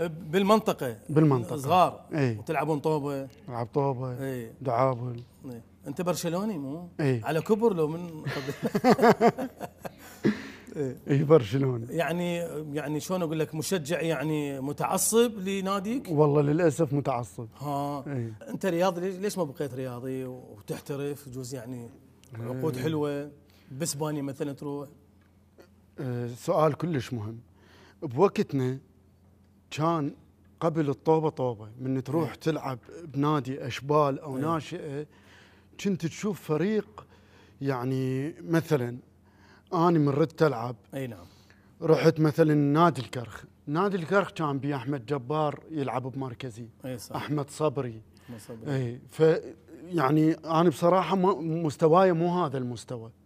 أه، بالمنطقه بالمنطقه صغار ايه وتلعبون طوبه العب طوبه ايه دعابل ايه انت برشلوني مو؟ ايه على كبر لو من إيه. ايه, برشلوني يعني يعني شلون اقول لك مشجع يعني متعصب لناديك؟ والله للاسف متعصب ها إيه؟ انت رياضي ليش ما بقيت رياضي وتحترف جوز يعني عقود إيه. حلوه باسبانيا مثلا تروح؟ إيه، سؤال كلش مهم بوقتنا كان قبل الطوبه طوبه من تروح إيه. تلعب بنادي اشبال او إيه. ناشئه كنت تشوف فريق يعني مثلا انا من ردت العب اي نعم رحت مثلا نادي الكرخ نادي الكرخ كان بي احمد جبار يلعب بمركزي اي صح. احمد صبري احمد صبري اي ف يعني انا بصراحه مستواي مو هذا المستوى